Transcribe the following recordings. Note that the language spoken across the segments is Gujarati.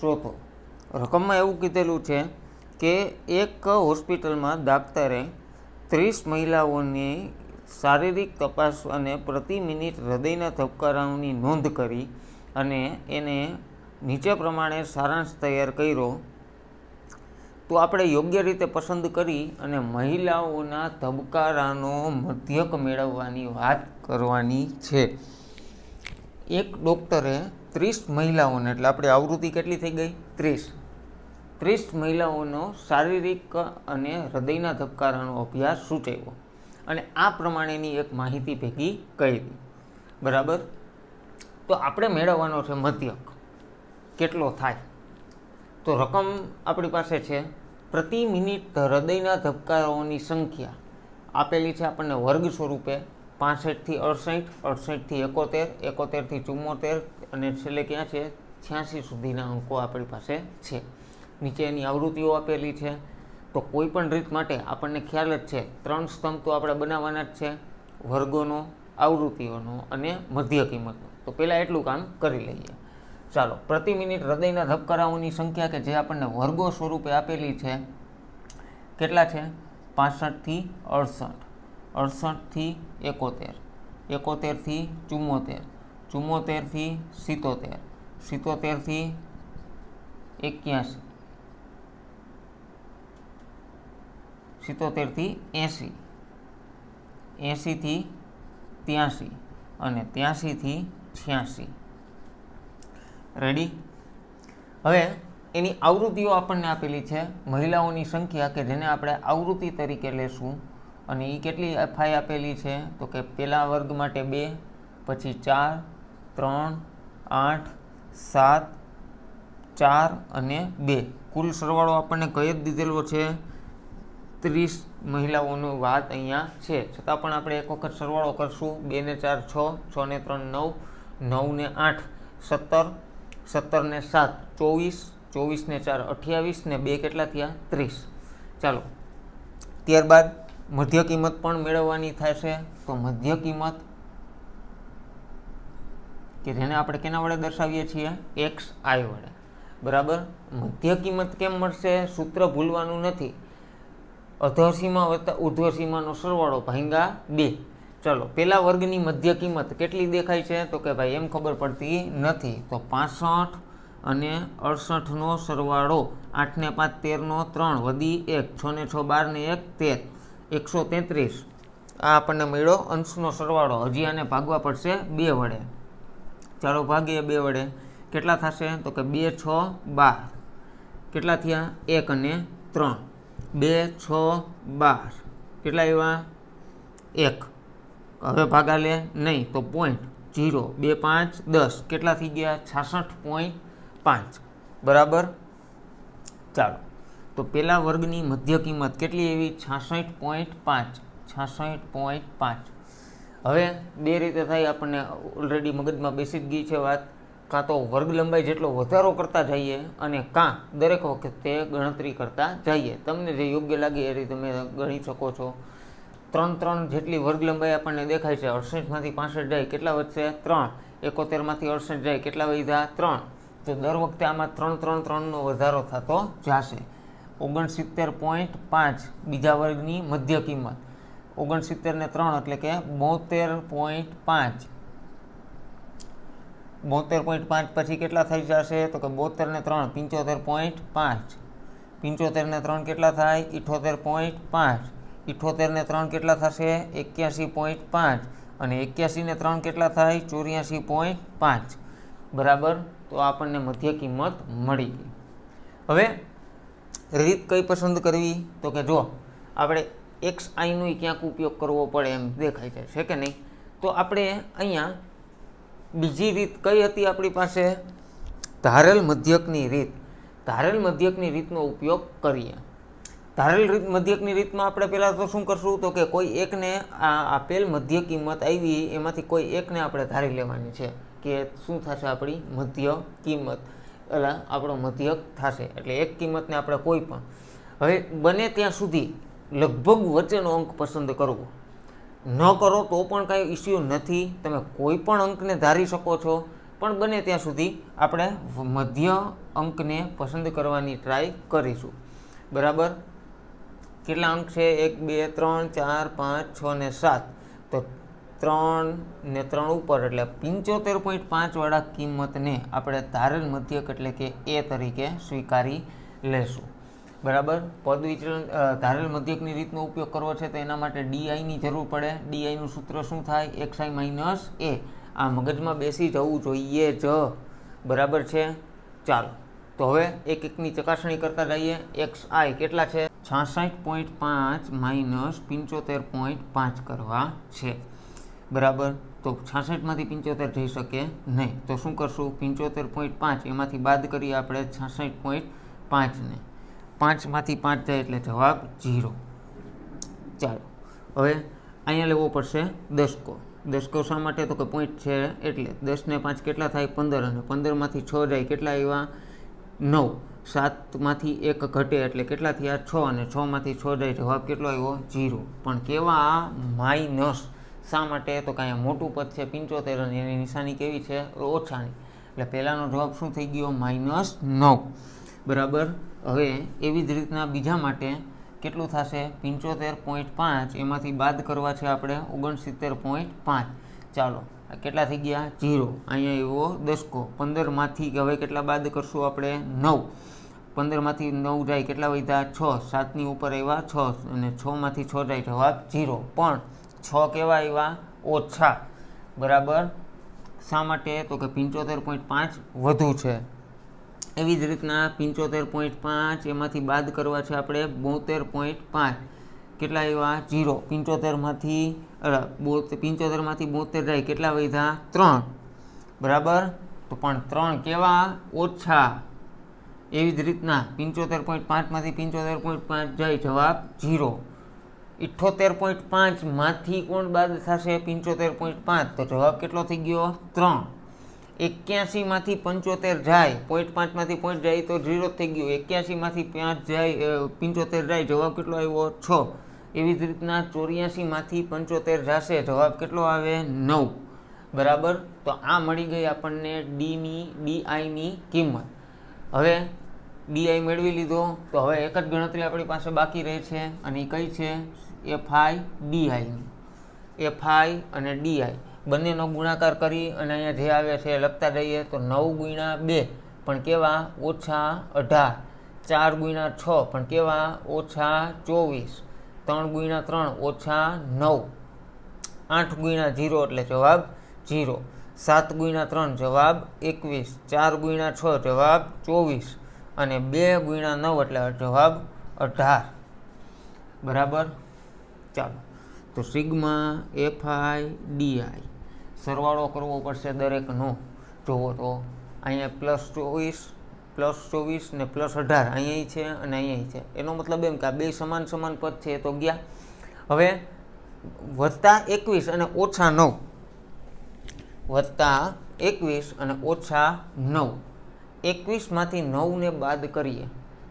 ચોથો રકમમાં એવું કીધેલું છે કે એક હોસ્પિટલમાં ડાક્ટરે ત્રીસ મહિલાઓની શારીરિક તપાસ અને પ્રતિ મિનિટ હૃદયના ધબકારાઓની નોંધ કરી અને એને નીચે પ્રમાણે સારાંશ તૈયાર કર્યો તો આપણે યોગ્ય રીતે પસંદ કરી અને મહિલાઓના ધબકારાનો મધ્યક મેળવવાની વાત કરવાની છે એક ડૉક્ટરે ત્રીસ મહિલાઓને એટલે આપણી આવૃત્તિ કેટલી થઈ ગઈ ત્રીસ ત્રીસ મહિલાઓનો શારીરિક અને હૃદયના ધબકારાનો અભ્યાસ સૂચવ્યો અને આ પ્રમાણેની એક માહિતી ભેગી કરી બરાબર તો આપણે મેળવવાનો છે મધ્યક કેટલો થાય તો રકમ આપણી પાસે છે પ્રતિ મિનિટ હૃદયના ધબકારાઓની સંખ્યા આપેલી છે આપણને વર્ગ સ્વરૂપે પાસઠથી અડસઠ અડસઠથી એકોતેર એકોતેરથી ચુમ્મોતેર અને છેલ્લે ક્યાં છે છ્યાસી સુધીના અંકો આપણી પાસે છે નીચે એની આવૃત્તિઓ આપેલી છે તો કોઈ પણ રીત માટે આપણને ખ્યાલ જ છે ત્રણ સ્તંભ તો આપણે બનાવવાના જ છે વર્ગોનો આવૃત્તિઓનો અને મધ્ય કિંમતનો તો પહેલાં એટલું કામ કરી લઈએ ચાલો પ્રતિ મિનિટ હૃદયના ધબકારાઓની સંખ્યા કે જે આપણને વર્ગો સ્વરૂપે આપેલી છે કેટલા છે પાસઠથી અડસઠ અડસઠથી એકોતેર એકોતેરથી ચુમ્મોતેર ચુમ્મોતેરથી સિત્તોતેર સિત્તોતેરથી એક્યાસી સિત્તોતેરથી એંસી એંસીથી ત્યાંસી અને ત્યાંસીથી છ્યાસી રેડી હવે એની આવૃત્તિઓ આપણને આપેલી છે મહિલાઓની સંખ્યા કે જેને આપણે આવૃત્તિ તરીકે લેશું અને એ કેટલી એફઆઈ આપેલી છે તો કે પહેલા વર્ગ માટે બે પછી ચાર ત્રણ આઠ સાત ચાર અને બે કુલ સરવાળો આપણને કઈ જ દીધેલો છે ત્રીસ મહિલાઓનો વાત અહીંયા છે છતાં પણ આપણે એક વખત સરવાળો કરશું બે ને ચાર છ છ ને ત્રણ નવ નવ ને આઠ સત્તર સત્તર ને સાત ચોવીસ ચોવીસ ને ચાર અઠ્યાવીસ ને બે કેટલા થયા ત્રીસ ચાલો ત્યારબાદ મધ્ય કિંમત પણ મેળવવાની થાય છે તો મધ્ય કિંમત કે જેને આપણે કેના વડે દર્શાવીએ છીએ એક્સ આઈ વડે બરાબર મધ્ય કિંમત કેમ મળશે સૂત્ર ભૂલવાનું નથી અધસીમા વત્તા ઉધ્વસીમાનો સરવાળો ભાંગા બે ચલો પહેલા વર્ગની મધ્ય કિંમત કેટલી દેખાય છે તો કે ભાઈ એમ ખબર પડતી નથી તો પાસઠ અને અડસઠનો સરવાળો આઠને પાંચ તેરનો ત્રણ વધી એક છ ને છ બાર ને એક તેર એકસો તેત્રીસ આ આપણને મળ્યો અંશનો સરવાળો હજી આને ભાગવા પડશે બે વડે ચાલો ભાગીએ બે વડે કેટલા થશે તો કે બે છ બાર કેટલા થયા એક અને ત્રણ બે છ બાર કેટલા એવા એક હવે ભાગા લે નહીં તો પોઈન્ટ ઝીરો બે પાંચ દસ કેટલા થઈ ગયા છાસઠ પોઈન્ટ પાંચ બરાબર ચાલો તો પહેલા વર્ગની મધ્ય કિંમત કેટલી એવી છાસઠ પોઈન્ટ પાંચ છાસઠ પોઈન્ટ પાંચ હવે બે રીતે થાય આપણને ઓલરેડી મગજમાં બેસી જ ગઈ છે વાત કાં તો વર્ગ લંબાઈ જેટલો વધારો કરતા જઈએ અને કાં દરેક વખતે ગણતરી કરતા જઈએ તમને જે યોગ્ય લાગે એ રીતે તમે ગણી શકો છો ત્રણ ત્રણ જેટલી વર્ગ લંબાઈ આપણને દેખાય છે અડસઠમાંથી પાસઠ જાય કેટલા વધશે ત્રણ એકોતેરમાંથી અડસઠ જાય કેટલા વધ્યા ત્રણ તો દર વખતે આમાં ત્રણ ત્રણ ત્રણનો વધારો થતો જશે ઓગણસિત્તેર પોઈન્ટ પાંચ બીજા વર્ગની મધ્ય કિંમત ઓગણસિત્તેરને ત્રણ એટલે કે બોતેર પોઈન્ટ પાંચ બોતેર પોઈન્ટ પાંચ પછી કેટલા થઈ જશે તો કે બોતેરને ત્રણ પંચોતેર પોઈન્ટ પાંચ પંચોતેરને ત્રણ કેટલા થાય ઇઠોતેર પોઈન્ટ પાંચ ઇઠોતેરને ત્રણ કેટલા થશે એક્યાસી પોઈન્ટ પાંચ અને એક્યાસીને ત્રણ કેટલા થાય ચોર્યાસી પોઈન્ટ પાંચ બરાબર તો આપણને મધ્ય કિંમત મળી ગઈ હવે રીત કઈ પસંદ કરવી તો કે જો આપણે એક્સ આઈનો ક્યાંક ઉપયોગ કરવો પડે એમ દેખાય જાય છે કે નહીં તો આપણે અહીંયા બીજી રીત કઈ હતી આપણી પાસે ધારેલ મધ્યકની રીત ધારેલ મધ્યકની રીતનો ઉપયોગ કરીએ ધારેલ રીત મધ્યકની રીતમાં આપણે પહેલાં તો શું કરશું તો કે કોઈ એકને આ આપેલ મધ્ય કિંમત આવી એમાંથી કોઈ એકને આપણે ધારી લેવાની છે કે શું થશે આપણી મધ્ય કિંમત એટલે આપણો મધ્યક થશે એટલે એક કિંમતને આપણે કોઈ પણ હવે બને ત્યાં સુધી લગભગ વચ્ચેનો અંક પસંદ કરવો ન કરો તો પણ કાંઈ ઇસ્યુ નથી તમે કોઈ પણ અંકને ધારી શકો છો પણ બને ત્યાં સુધી આપણે મધ્ય અંકને પસંદ કરવાની ટ્રાય કરીશું બરાબર કેટલા અંક છે એક બે ત્રણ ચાર પાંચ છ ને સાત તો ત્રણ ને ત્રણ ઉપર એટલે પંચોતેર પોઈન્ટ પાંચવાળા કિંમતને આપણે ધારેલ મધ્યક એટલે કે એ તરીકે સ્વીકારી લેશું બરાબર પદ વિચલન ધારેલ મધ્યકની રીતનો ઉપયોગ કરવો છે તો એના માટે ડીઆઈની જરૂર પડે ડીઆઈનું સૂત્ર શું થાય એક્સ આઈ માઇનસ એ આ મગજમાં બેસી જવું જોઈએ જ બરાબર છે ચાલો તો હવે એક એકની ચકાસણી કરતા જઈએ એક્સ આઈ કેટલા છે છાસઠ પોઈન્ટ પાંચ માઇનસ પંચોતેર પોઈન્ટ પાંચ કરવા છે બરાબર તો છાસઠમાંથી પંચોતેર થઈ શકે નહીં તો શું કરશું પંચોતેર પોઈન્ટ પાંચ એમાંથી બાદ કરીએ આપણે છાસઠ પોઈન્ટ પાંચને પાંચમાંથી પાંચ જાય એટલે જવાબ ઝીરો ચાલો હવે અહીંયા લેવો પડશે દસકો દસકો શા માટે તો કે પોઈન્ટ છે એટલે દસને પાંચ કેટલા થાય પંદર અને પંદરમાંથી છ જાય કેટલા એવા નવ સાતમાંથી એક ઘટે એટલે કેટલા થયા છ અને છમાંથી છ જાય જવાબ કેટલો આવ્યો ઝીરો પણ કેવા માઇનસ શા માટે તો કાંઈ મોટું પદ છે પંચોતેર અને એની નિશાની કેવી છે ઓછાની એટલે પહેલાંનો જવાબ શું થઈ ગયો માઇનસ નવ બરાબર હવે એવી જ રીતના બીજા માટે કેટલું થશે પંચોતેર પોઈન્ટ પાંચ એમાંથી બાદ કરવા છે આપણે ઓગણસિત્તેર પોઈન્ટ પાંચ ચાલો કેટલા થઈ ગયા ઝીરો અહીંયા એવો દસકો પંદરમાંથી હવે કેટલા બાદ કરશું આપણે નવ પંદરમાંથી નવ જાય કેટલા વધ્યા છ સાતની ઉપર આવ્યા છ અને છમાંથી છ જાય જવાબ જીરો પણ છ કેવા આવ્યા ઓછા બરાબર શા માટે તો કે પંચોતેર પોઈન્ટ પાંચ વધુ છે એવી જ રીતના પંચોતેર પોઈન્ટ પાંચ એમાંથી બાદ કરવા છે આપણે બોતેર પોઈન્ટ પાંચ કેટલા એવા જીરો પંચોતેરમાંથી બોતેર પંચોતેરમાંથી બોતેર જાય કેટલા વધ્યા ત્રણ બરાબર તો પણ ત્રણ કેવા ઓછા એવી જ રીતના પંચોતેર પોઈન્ટ પાંચમાંથી પંચોતેર પોઈન્ટ પાંચ જાય જવાબ જીરો ઇઠ્ઠોતેર પોઈન્ટ પાંચમાંથી કોણ બાદ થશે પંચોતેર પોઈન્ટ પાંચ તો જવાબ કેટલો થઈ ગયો ત્રણ એક્યાસીમાંથી પંચોતેર જાય પોઈન્ટ પાંચમાંથી પોઈન્ટ જાય તો ઝીરો થઈ ગયું એક્યાસીમાંથી પાંચ જાય પંચોતેર જાય જવાબ કેટલો આવ્યો છ એવી જ રીતના ચોર્યાસીમાંથી પંચોતેર જશે જવાબ કેટલો આવે નવ બરાબર તો આ મળી ગઈ આપણને ડીની ડીઆઈની કિંમત હવે ડીઆઈ મેળવી લીધો તો હવે એક જ ગણતરી આપણી પાસે બાકી રહે છે અને એ કઈ છે એફ આઈ ડીઆઈની એફ આઈ અને ડીઆઈ બંનેનો ગુણાકાર કરી અને અહીંયા જે આવે છે એ લખતા જઈએ તો નવ ગુણ્યા બે પણ કેવા ઓછા અઢાર ચાર ગુણ્યા છ પણ કેવા ઓછા ચોવીસ ત્રણ ગુણ્યા ત્રણ ઓછા નવ આઠ ગુણ્યા ઝીરો એટલે જવાબ ઝીરો સાત ગુણ્યા ત્રણ જવાબ એકવીસ ચાર ગુણ્યા છ જવાબ ચોવીસ અને બે ગુણ્યા નવ એટલે જવાબ અઢાર બરાબર ચાલો તો sigma F I D I સરવાળો કરવો પડશે દરેકનો જુઓ તો અહીંયા પ્લસ ચોવીસ પ્લસ ચોવીસ ને પ્લસ અઢાર અહીંયા છે અને અહીંયા છે એનો મતલબ એમ કે આ બે સમાન સમાન પદ છે એ તો ગયા હવે વત્તા એકવીસ અને ઓછા નવ વત્તા એકવીસ અને ઓછા નવ એકવીસમાંથી નવને બાદ કરીએ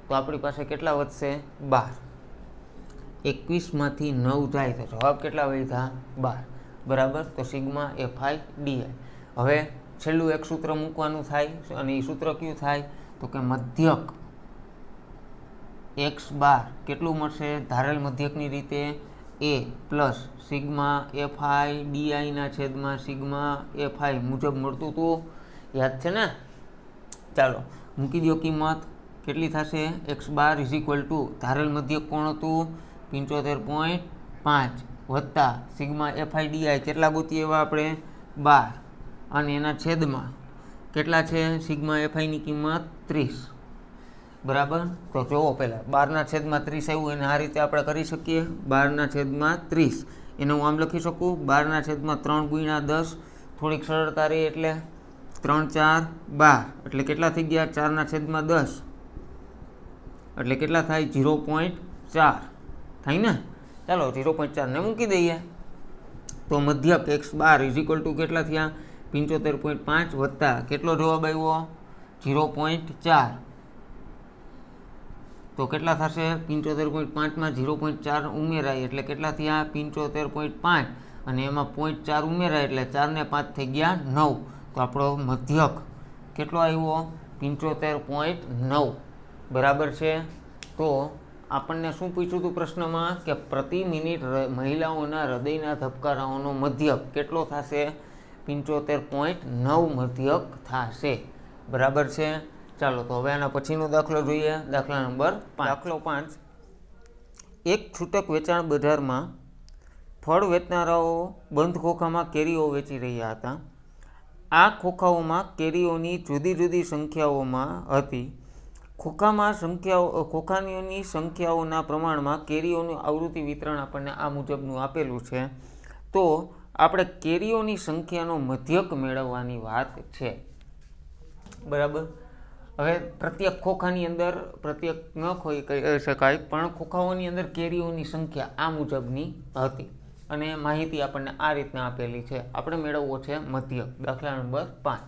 તો આપણી પાસે કેટલા વધશે બાર એકવીસમાંથી નવ જાય તો જવાબ કેટલા વધ્યા બાર બરાબર તો સિગમા એફ આઈ ડીઆઈ હવે છેલ્લું એક સૂત્ર મૂકવાનું થાય અને એ સૂત્ર કયું થાય તો કે મધ્યક એક્સ બાર કેટલું મળશે ધારેલ મધ્યકની રીતે A plus sigma F I ડીઆઈના છેદમાં સિગમા એફ આઈ મુજબ મળતું હતું યાદ છે ને ચાલો મૂકી દો કિંમત કેટલી થશે X bar is equal to ધારેલ મધ્યક કોણ હતું પંચોતેર પોઈન્ટ પાંચ વત્તા સિગ્મા એફઆઈડીઆઈ કેટલા ગોતી એવા આપણે બાર અને એના છેદમાં કેટલા છે સિગ્મા એફઆઈની કિંમત ત્રીસ બરાબર તો જોવો પહેલાં બારના છેદમાં ત્રીસ આવ્યું એને આ રીતે આપણે કરી શકીએ બારના છેદમાં ત્રીસ એને હું આમ લખી શકું બારના છેદમાં ત્રણ ગુણ્યા દસ થોડીક સરળતા રહી એટલે ત્રણ ચાર બાર એટલે કેટલા થઈ ગયા ચારના છેદમાં દસ એટલે કેટલા થાય ઝીરો પોઈન્ટ ચાર થાય ને ચાલો ઝીરો પોઈન્ટ ચારને મૂકી દઈએ તો મધ્યક એક્સ બાર ઇઝ ટુ કેટલા થયા પંચોતેર પોઈન્ટ પાંચ વત્તા કેટલો જવાબ આવ્યો ઝીરો પોઈન્ટ ચાર તો કેટલા થશે પંચોતેર પોઈન્ટ પાંચમાં ઝીરો પોઈન્ટ ચાર ઉમેરાય એટલે કેટલા થયા પંચોતેર પોઈન્ટ પાંચ અને એમાં પોઈન્ટ ચાર ઉમેરાય એટલે ચારને પાંચ થઈ ગયા નવ તો આપણો મધ્યક કેટલો આવ્યો પંચોતેર પોઈન્ટ નવ બરાબર છે તો આપણને શું પૂછ્યું હતું પ્રશ્નમાં કે પ્રતિ મિનિટ મહિલાઓના હૃદયના ધબકારાઓનો મધ્યક કેટલો થશે પંચોતેર પોઈન્ટ નવ મધ્યક થશે બરાબર છે ચાલો તો હવે આના પછીનો દાખલો જોઈએ દાખલા નંબર દાખલો પાંચ એક છૂટક વેચાણ બજારમાં ફળ વેચનારાઓ બંધ ખોખામાં કેરીઓ વેચી રહ્યા હતા આ ખોખાઓમાં કેરીઓની જુદી જુદી સંખ્યાઓમાં હતી ખોખામાં સંખ્યાઓ ખોખાનીઓની સંખ્યાઓના પ્રમાણમાં કેરીઓનું આવૃત્તિ વિતરણ આપણને આ મુજબનું આપેલું છે તો આપણે કેરીઓની સંખ્યાનો મધ્યક મેળવવાની વાત છે બરાબર હવે પ્રત્યેક ખોખાની અંદર પ્રત્યેક ન ખોઈ કહી શકાય પણ ખોખાઓની અંદર કેરીઓની સંખ્યા આ મુજબની હતી અને માહિતી આપણને આ રીતના આપેલી છે આપણે મેળવવો છે મધ્યક દાખલા નંબર પાંચ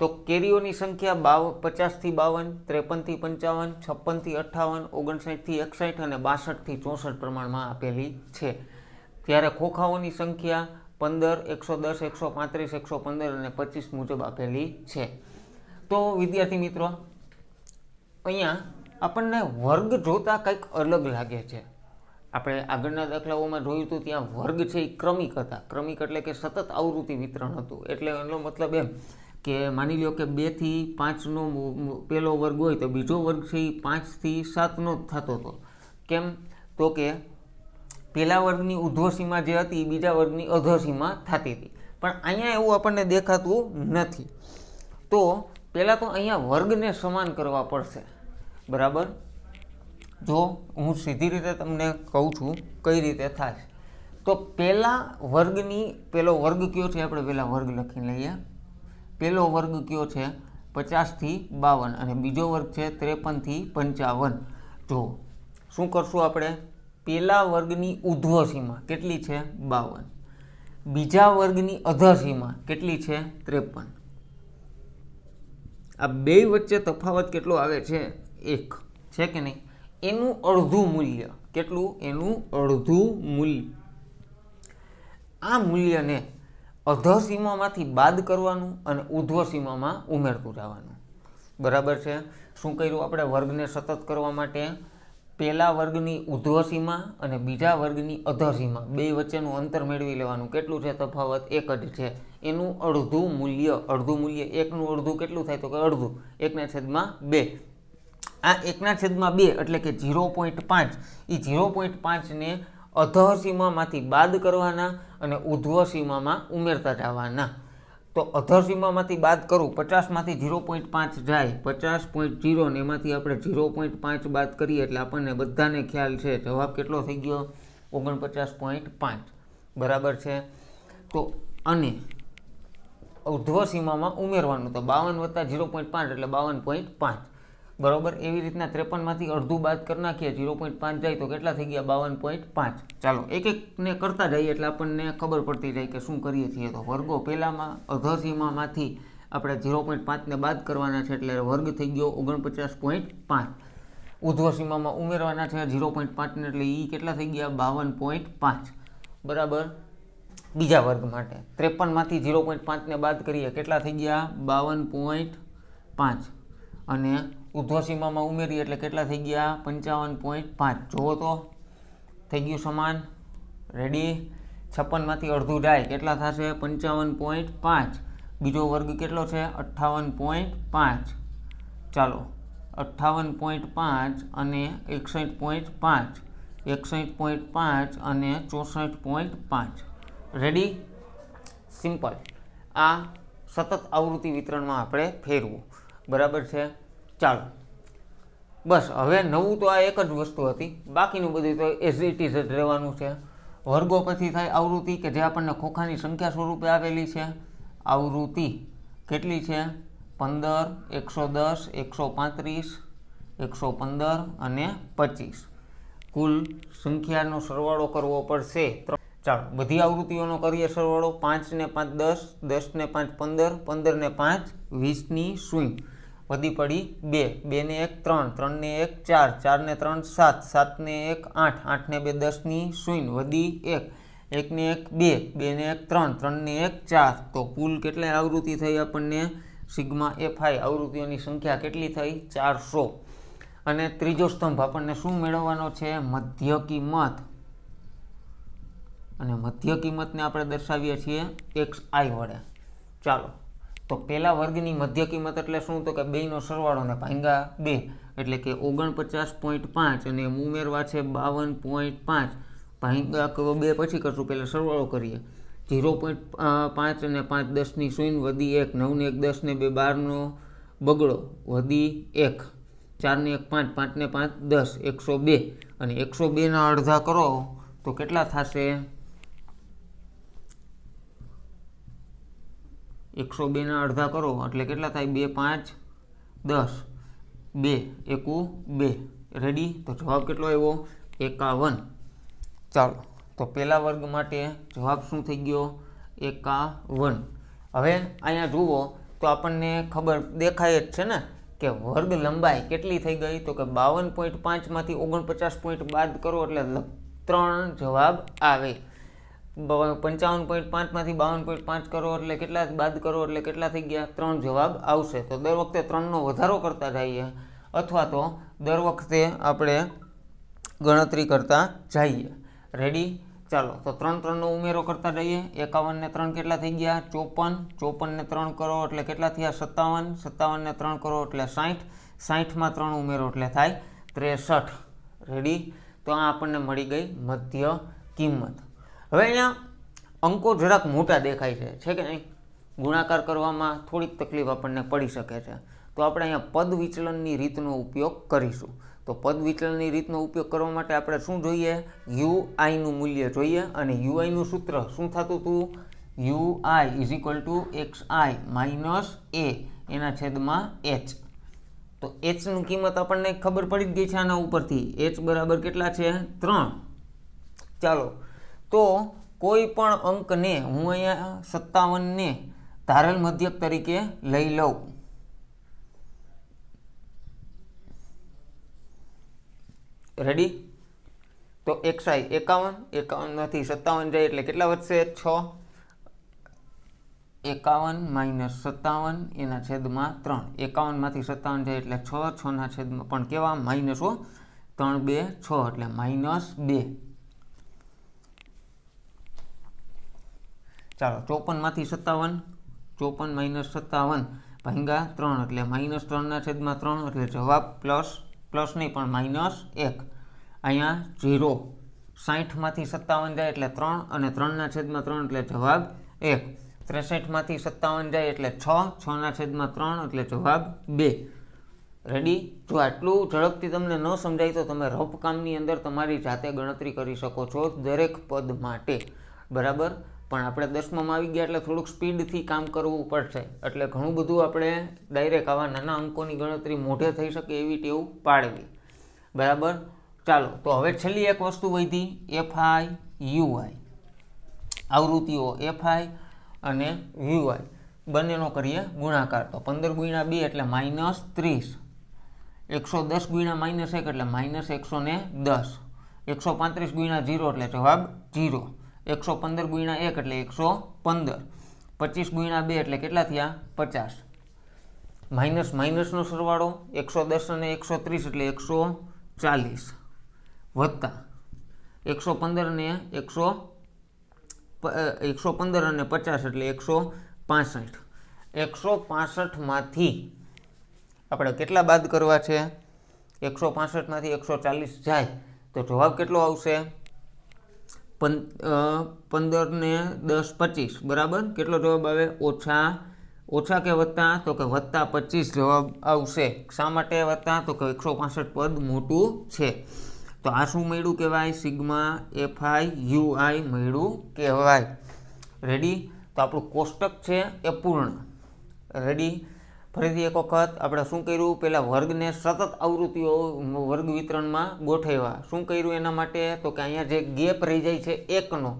તો કેરીઓની સંખ્યા બાવ પચાસથી બાવન ત્રેપનથી પંચાવન છપ્પનથી અઠ્ઠાવન ઓગણસાઠથી એકસાઠ અને બાસઠથી ચોસઠ પ્રમાણમાં આપેલી છે ત્યારે ખોખાઓની સંખ્યા પંદર એકસો દસ એકસો પાંત્રીસ એકસો પંદર અને પચીસ મુજબ આપેલી છે તો વિદ્યાર્થી મિત્રો અહીંયા આપણને વર્ગ જોતાં કંઈક અલગ લાગે છે આપણે આગળના દાખલાઓમાં જોયું હતું ત્યાં વર્ગ છે એ ક્રમિક હતા ક્રમિક એટલે કે સતત આવૃત્તિ વિતરણ હતું એટલે એનો મતલબ એમ કે માની લો કે બેથી પાંચનો પહેલો વર્ગ હોય તો બીજો વર્ગ છે એ પાંચથી સાતનો જ થતો હતો કેમ તો કે પહેલા વર્ગની ઉધ્વસીમા જે હતી બીજા વર્ગની અધ્વસીમા થતી હતી પણ અહીંયા એવું આપણને દેખાતું નથી તો પહેલાં તો અહીંયા વર્ગને સમાન કરવા પડશે બરાબર જો હું સીધી રીતે તમને કહું છું કઈ રીતે થાય તો પહેલાં વર્ગની પહેલો વર્ગ કયો છે આપણે પહેલાં વર્ગ લખી લઈએ પહેલો વર્ગ કયો છે પચાસથી બાવન અને બીજો વર્ગ છે ત્રેપનથી પંચાવન જો શું કરશું આપણે પહેલા વર્ગની ઉધ્વ કેટલી છે બાવન બીજા વર્ગની અધસીમા કેટલી છે ત્રેપન આ બે વચ્ચે તફાવત કેટલો આવે છે એક છે કે નહીં એનું અડધું મૂલ્ય કેટલું એનું અડધું મૂલ્ય આ મૂલ્યને સીમામાંથી બાદ કરવાનું અને સીમામાં ઉમેરતું જવાનું બરાબર છે શું કર્યું આપણે વર્ગને સતત કરવા માટે પહેલા વર્ગની સીમા અને બીજા વર્ગની અધસીમા બે વચ્ચેનું અંતર મેળવી લેવાનું કેટલું છે તફાવત એક જ છે એનું અડધું મૂલ્ય અડધું મૂલ્ય એકનું અડધું કેટલું થાય તો કે અડધું એકના છેદમાં બે આ એકના છેદમાં બે એટલે કે ઝીરો પોઈન્ટ પાંચ એ ઝીરો પોઈન્ટ પાંચને અધઃ સીમામાંથી બાદ કરવાના અને ઉધ્વ સીમામાં ઉમેરતા જવાના તો અધર સીમામાંથી બાદ કરું પચાસમાંથી ઝીરો પોઈન્ટ પાંચ જાય પચાસ પોઈન્ટ ઝીરો ને એમાંથી આપણે ઝીરો પોઈન્ટ પાંચ બાદ કરીએ એટલે આપણને બધાને ખ્યાલ છે જવાબ કેટલો થઈ ગયો ઓગણપચાસ પોઈન્ટ પાંચ બરાબર છે તો અને ઉધ્વ સીમામાં ઉમેરવાનું તો બાવન વત્તા ઝીરો પોઈન્ટ પાંચ એટલે બાવન પોઈન્ટ પાંચ બરાબર એવી રીતના ત્રેપનમાંથી અડધું બાદ કરી નાખીએ ઝીરો પોઈન્ટ પાંચ જાય તો કેટલા થઈ ગયા બાવન પોઈન્ટ પાંચ ચાલો એક એકને કરતા જઈએ એટલે આપણને ખબર પડતી જાય કે શું કરીએ છીએ તો વર્ગો પહેલાંમાં સીમામાંથી આપણે ઝીરો પોઈન્ટ પાંચને બાદ કરવાના છે એટલે વર્ગ થઈ ગયો ઓગણપચાસ પોઈન્ટ પાંચ સીમામાં ઉમેરવાના છે ઝીરો પોઈન્ટ પાંચને એટલે એ કેટલા થઈ ગયા બાવન પોઈન્ટ પાંચ બરાબર બીજા વર્ગ માટે ત્રેપનમાંથી ઝીરો પોઈન્ટ પાંચને બાદ કરીએ કેટલા થઈ ગયા બાવન પોઈન્ટ પાંચ અને ઉધ્વ સીમામાં ઉમેરી એટલે કેટલા થઈ ગયા પંચાવન પોઈન્ટ પાંચ જુઓ તો થઈ ગયું સમાન રેડી છપ્પનમાંથી અડધું જાય કેટલા થશે પંચાવન પોઈન્ટ પાંચ બીજો વર્ગ કેટલો છે અઠ્ઠાવન પોઈન્ટ પાંચ ચાલો અઠ્ઠાવન પોઈન્ટ પાંચ અને એકસઠ પોઈન્ટ પાંચ એકસઠ પોઈન્ટ પાંચ અને ચોસઠ પોઈન્ટ પાંચ રેડી સિમ્પલ આ સતત આવૃત્તિ વિતરણમાં આપણે ફેરવું બરાબર છે ચાલો બસ હવે નવું તો આ એક જ વસ્તુ હતી બાકીનું બધું તો એઝ ઇટ ઇઝ જ રહેવાનું છે વર્ગો પછી થાય આવૃત્તિ કે જે આપણને ખોખાની સંખ્યા સ્વરૂપે આવેલી છે આવૃત્તિ કેટલી છે પંદર એકસો દસ એકસો પાંત્રીસ એકસો પંદર અને પચીસ કુલ સંખ્યાનો સરવાળો કરવો પડશે ચાલો બધી આવૃત્તિઓનો કરીએ સરવાળો પાંચને પાંચ દસ દસને પાંચ પંદર પંદર ને પાંચ વીસની સુઈ વધી પડી બે બેને એક ત્રણ ત્રણને એક ચાર ચારને ત્રણ સાત સાતને એક આઠ આઠને બે દસની શૂન્ય વધી એક એકને એક બે બેને એક ત્રણ ત્રણને એક ચાર તો કુલ કેટલાય આવૃત્તિ થઈ આપણને સિગ્મા એફઆઈ આવૃત્તિઓની સંખ્યા કેટલી થઈ ચારસો અને ત્રીજો સ્તંભ આપણને શું મેળવવાનો છે મધ્ય કિંમત અને મધ્ય કિંમતને આપણે દર્શાવીએ છીએ એક્સ આઈ વડે ચાલો તો પહેલા વર્ગની મધ્ય કિંમત એટલે શું તો કે બેનો સરવાળો ને ભાંગા બે એટલે કે ઓગણપચાસ પોઈન્ટ પાંચ અને એમ ઉમેરવા છે બાવન પોઈન્ટ પાંચ ભાંગા બે પછી કરશું પહેલાં સરવાળો કરીએ ઝીરો પોઈન્ટ પાંચ અને પાંચ દસની શૂન્ય વધી એક નવને એક દસને બે બારનો બગડો વધી એક ચારને એક પાંચ પાંચને પાંચ દસ એકસો બે અને એકસો બેના અડધા કરો તો કેટલા થશે એકસો બેના અડધા કરો એટલે કેટલા થાય બે પાંચ દસ બે એકુ બે રેડી તો જવાબ કેટલો આવ્યો એકાવન ચાલો તો પહેલા વર્ગ માટે જવાબ શું થઈ ગયો એકાવન હવે અહીંયા જુઓ તો આપણને ખબર દેખાય જ છે ને કે વર્ગ લંબાઈ કેટલી થઈ ગઈ તો કે બાવન પોઈન્ટ પાંચમાંથી ઓગણપચાસ પોઈન્ટ બાદ કરો એટલે ત્રણ જવાબ આવે પંચાવન પોઈન્ટ પાંચમાંથી બાવન પોઈન્ટ પાંચ કરો એટલે કેટલા બાદ કરો એટલે કેટલા થઈ ગયા ત્રણ જવાબ આવશે તો દર વખતે ત્રણનો વધારો કરતા જઈએ અથવા તો દર વખતે આપણે ગણતરી કરતા જઈએ રેડી ચાલો તો ત્રણ ત્રણનો ઉમેરો કરતા જઈએ એકાવનને ત્રણ કેટલા થઈ ગયા ચોપન ચોપનને ત્રણ કરો એટલે કેટલા થયા સત્તાવન સત્તાવનને ત્રણ કરો એટલે સાઠ સાઠમાં ત્રણ ઉમેરો એટલે થાય ત્રેસઠ રેડી તો આ આપણને મળી ગઈ મધ્ય કિંમત હવે અહીંયા અંકો જરાક મોટા દેખાય છે છે કે નહીં ગુણાકાર કરવામાં થોડીક તકલીફ આપણને પડી શકે છે તો આપણે અહીંયા પદ વિચલનની રીતનો ઉપયોગ કરીશું તો પદ વિચલનની રીતનો ઉપયોગ કરવા માટે આપણે શું જોઈએ યુ આઈનું મૂલ્ય જોઈએ અને યુ આઈનું સૂત્ર શું થતું હતું U I is equal to X I minus A એના છેદમાં એચ તો એચની કિંમત આપણને ખબર પડી જ ગઈ છે આના ઉપરથી એચ બરાબર કેટલા છે ત્રણ ચાલો તો કોઈ પણ અંકને હું અહીંયા સત્તાવનને ધારલ મધ્યક તરીકે લઈ લઉં રેડી તો એકસાઈ એકાવન એકાવનમાંથી સત્તાવન જાય એટલે કેટલા વધશે છ એકાવન માઇનસ સત્તાવન એના છેદમાં ત્રણ એકાવનમાંથી સત્તાવન જાય એટલે છ છના છેદમાં પણ કેવા માઇનસો ત્રણ બે છ એટલે માઇનસ બે ચાલો ચોપનમાંથી સત્તાવન ચોપન માઇનસ સત્તાવન ભાંગા ત્રણ એટલે માઇનસ ત્રણના છેદમાં ત્રણ એટલે જવાબ પ્લસ પ્લસ નહીં પણ માઇનસ એક અહીંયા ઝીરો સાઠમાંથી સત્તાવન જાય એટલે ત્રણ અને ત્રણના છેદમાં ત્રણ એટલે જવાબ એક ત્રેસઠમાંથી સત્તાવન જાય એટલે છ છના છેદમાં ત્રણ એટલે જવાબ બે રેડી જો આટલું ઝડપથી તમને ન સમજાય તો તમે રફ કામની અંદર તમારી જાતે ગણતરી કરી શકો છો દરેક પદ માટે બરાબર પણ આપણે દસમામાં આવી ગયા એટલે થોડુંક સ્પીડથી કામ કરવું પડશે એટલે ઘણું બધું આપણે ડાયરેક્ટ આવા નાના અંકોની ગણતરી મોઢે થઈ શકે એવી ટેવ પાડવી બરાબર ચાલો તો હવે છેલ્લી એક વસ્તુ વધી એફ આઈ યુઆઈ આવૃત્તિઓ એફ આઈ અને યુઆઈ બંનેનો કરીએ ગુણાકાર તો પંદર ગુણ્યા બે એટલે માઇનસ ત્રીસ એકસો દસ ગુણ્યા માઇનસ એક એટલે માઇનસ એકસો ને દસ એકસો પાંત્રીસ ગુણ્યા ઝીરો એટલે જવાબ જીરો એકસો પંદર ગુણ્યા એક એટલે એકસો પંદર પચીસ ગુણ્યા બે એટલે કેટલા થયા પચાસ માઇનસ માઇનસનો સરવાળો એકસો દસ અને એકસો ત્રીસ એટલે એકસો ચાલીસ વત્તા એકસો પંદર અને એકસો એકસો પંદર અને પચાસ એટલે એકસો પાસઠ એકસો પાસઠમાંથી આપણે કેટલા બાદ કરવા છે એકસો પાસઠમાંથી એકસો ચાલીસ જાય તો જવાબ કેટલો આવશે પં પંદર ને દસ પચીસ બરાબર કેટલો જવાબ આવે ઓછા ઓછા કે વત્તા તો કે વત્તા પચીસ જવાબ આવશે શા માટે વત્તા તો કે એકસો પદ મોટું છે તો આ શું મળ્યું કહેવાય સિગ્મા એફઆઈ યુઆઈ મળ્યું કહેવાય રેડી તો આપણું કોષ્ટક છે એ પૂર્ણ રેડી ફરીથી એક વખત આપણે શું કર્યું પહેલાં વર્ગને સતત આવૃત્તિઓ વર્ગ વિતરણમાં ગોઠવ્યા શું કર્યું એના માટે તો કે અહીંયા જે ગેપ રહી જાય છે એકનો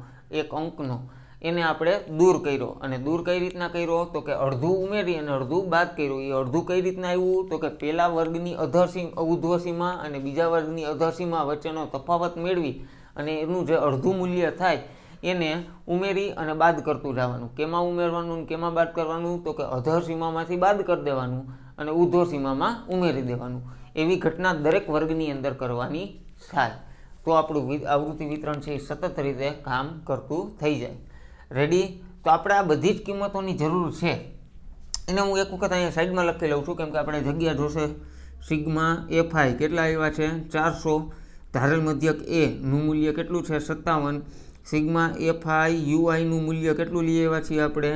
એક અંકનો એને આપણે દૂર કર્યો અને દૂર કઈ રીતના કર્યો તો કે અડધું ઉમેરી અને અડધું બાદ કર્યું એ અડધું કઈ રીતના આવ્યું તો કે પહેલા વર્ગની અધરસીમા ઉધ્વસીમા અને બીજા વર્ગની અધરસીમા વચ્ચેનો તફાવત મેળવી અને એનું જે અડધું મૂલ્ય થાય એને ઉમેરી અને બાદ કરતું જવાનું કેમાં ઉમેરવાનું કેમાં બાદ કરવાનું તો કે અધર સીમામાંથી બાદ કરી દેવાનું અને ઉધો સીમામાં ઉમેરી દેવાનું એવી ઘટના દરેક વર્ગની અંદર કરવાની થાય તો આપણું આવૃત્તિ વિતરણ છે એ સતત રીતે કામ કરતું થઈ જાય રેડી તો આપણે આ બધી જ કિંમતોની જરૂર છે એને હું એક વખત અહીંયા સાઈડમાં લખી લઉં છું કેમ કે આપણે જગ્યા જોશે સિગ્મા એફઆઈ કેટલા આવ્યા છે ચારસો ધારેલ મધ્યક એનું મૂલ્ય કેટલું છે સત્તાવન સિગ્મા એફ આઈ યુઆઈનું મૂલ્ય કેટલું લઈ આવ્યા છીએ આપણે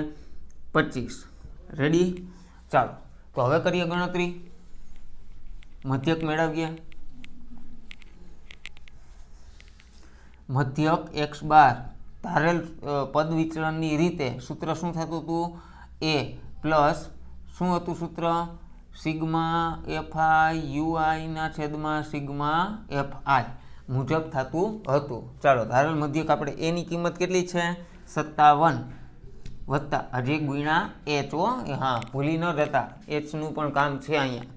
પચીસ રેડી ચાલો તો હવે કરીએ ગણતરી મધ્યક મેળવીએ મધ્યક એક્સ બાર ધારેલ પદ વિચરણની રીતે સૂત્ર શું થતું હતું એ પ્લસ શું હતું સૂત્ર સિગ્મા એફ આઈ યુઆઈના છેદમાં સિગ્મા એફ આઈ મુજબ થતું હતું ચાલો ધારલ મધ્યક આપણે એની કિંમત કેટલી છે સત્તાવન વત્તા હજી ગુણ્યા એચ ઓ હા ભૂલી ન જતા એચનું પણ કામ છે અહીંયા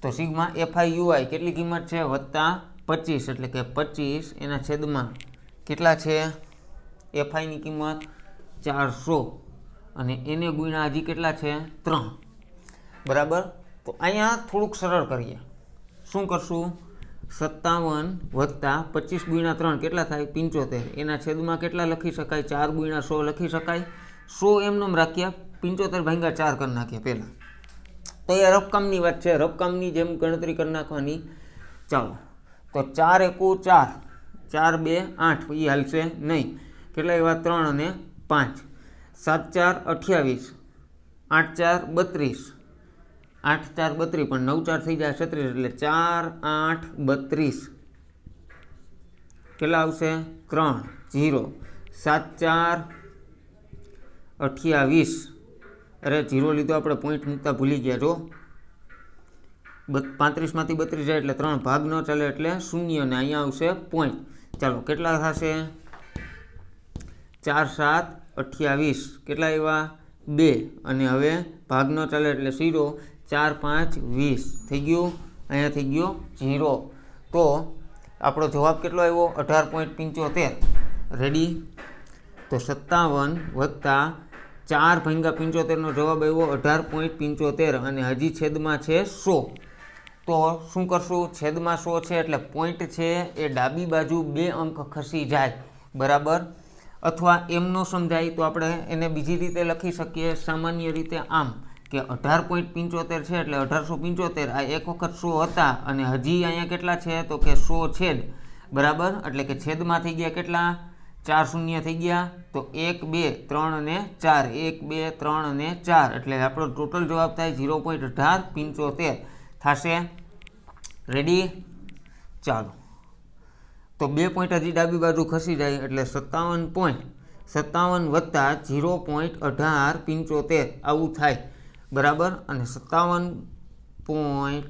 તો સિગ્મા એફઆઈ યુઆઈ કેટલી કિંમત છે વત્તા પચીસ એટલે કે પચીસ એના છેદમાં કેટલા છે એફઆઈની કિંમત ચારસો અને એને ગુણ્યા હજી કેટલા છે ત્રણ બરાબર તો અહીંયા થોડુંક સરળ કરીએ શું કરશું સત્તાવન વત્તા પચીસ ગુણ્યા ત્રણ કેટલા થાય પંચોતેર એના છેદમાં કેટલા લખી શકાય ચાર ગુણ્યા સો લખી શકાય સો એમનેમ રાખ્યા પંચોતેર ભાંગ્યા ચાર કરી નાખ્યા પહેલાં તો એ રફકામની વાત છે રફકામની જેમ ગણતરી કરી નાખવાની ચાલો તો ચાર એકુ ચાર ચાર બે આઠ એ હાલશે નહીં કેટલા એવા ત્રણ અને પાંચ સાત ચાર અઠ્યાવીસ આઠ ચાર બત્રીસ આઠ ચાર બત્રીસ પણ નવ ચાર થઈ જાય છત્રીસ એટલે ચાર આઠ બત્રીસ કેટલા આવશે ત્રણ જીરો સાત ચાર અઠ્યાવીસ અરે જીરો લીધો આપણે પોઈન્ટ મૂકતા ભૂલી ગયા જો પાંત્રીસમાંથી બત્રીસ જાય એટલે ત્રણ ભાગ ન ચાલે એટલે શૂન્ય અને અહીંયા આવશે પોઈન્ટ ચાલો કેટલા થશે ચાર સાત અઠ્યાવીસ કેટલા એવા બે અને હવે ભાગ ન ચાલે એટલે શીરો ચાર પાંચ વીસ થઈ ગયું અહીંયા થઈ ગયો ઝીરો તો આપણો જવાબ કેટલો આવ્યો અઢાર પોઈન્ટ પંચોતેર રેડી તો સત્તાવન વત્તા ચાર ભાંગા પંચોતેરનો જવાબ આવ્યો અઢાર પોઈન્ટ પંચોતેર અને હજી છેદમાં છે સો તો શું કરશું છેદમાં સો છે એટલે પોઈન્ટ છે એ ડાબી બાજુ બે અંક ખસી જાય બરાબર અથવા એમ ન સમજાય તો આપણે એને બીજી રીતે લખી શકીએ સામાન્ય રીતે આમ કે અઢાર પોઈન્ટ પંચોતેર છે એટલે અઢારસો પંચોતેર આ એક વખત સો હતા અને હજી અહીંયા કેટલા છે તો કે સો છેદ બરાબર એટલે કે છેદમાં થઈ ગયા કેટલા ચાર શૂન્ય થઈ ગયા તો એક બે ત્રણ અને ચાર એક બે ત્રણ અને ચાર એટલે આપણો ટોટલ જવાબ થાય ઝીરો પોઈન્ટ અઢાર પંચોતેર થશે રેડી ચાલો તો બે પોઈન્ટ હજી ડાબી બાજુ ખસી જાય એટલે સત્તાવન પોઈન્ટ સત્તાવન વત્તા ઝીરો પોઈન્ટ અઢાર પંચોતેર આવું થાય બરાબર અને સત્તાવન પોઈન્ટ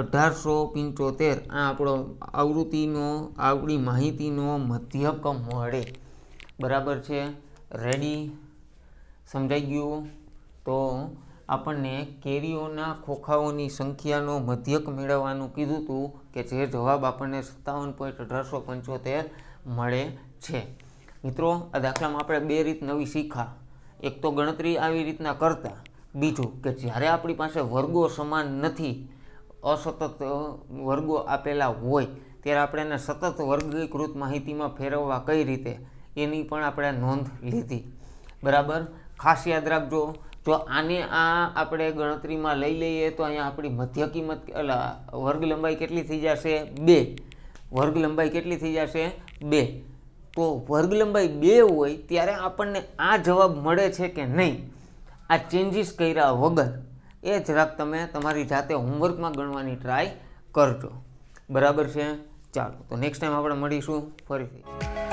અઢારસો પંચોતેર આ આપણો આવૃત્તિનો આવડી માહિતીનો મધ્યક મળે બરાબર છે રેડી સમજાઈ ગયું તો આપણને કેરીઓના ખોખાઓની સંખ્યાનો મધ્યક મેળવવાનું કીધું હતું કે જે જવાબ આપણને સત્તાવન પોઈન્ટ અઢારસો પંચોતેર મળે છે મિત્રો આ દાખલામાં આપણે બે રીત નવી શીખા એક તો ગણતરી આવી રીતના કરતા બીજું કે જ્યારે આપણી પાસે વર્ગો સમાન નથી અસતત વર્ગો આપેલા હોય ત્યારે આપણે એને સતત વર્ગીકૃત માહિતીમાં ફેરવવા કઈ રીતે એની પણ આપણે નોંધ લીધી બરાબર ખાસ યાદ રાખજો જો આને આ આપણે ગણતરીમાં લઈ લઈએ તો અહીંયા આપણી મધ્ય કિંમત એટલે વર્ગ લંબાઈ કેટલી થઈ જશે બે વર્ગ લંબાઈ કેટલી થઈ જશે બે તો વર્ગ લંબાઈ બે હોય ત્યારે આપણને આ જવાબ મળે છે કે નહીં આ ચેન્જીસ કર્યા વગર એ જરાક તમે તમારી જાતે હોમવર્કમાં ગણવાની ટ્રાય કરજો બરાબર છે ચાલો તો નેક્સ્ટ ટાઈમ આપણે મળીશું ફરીથી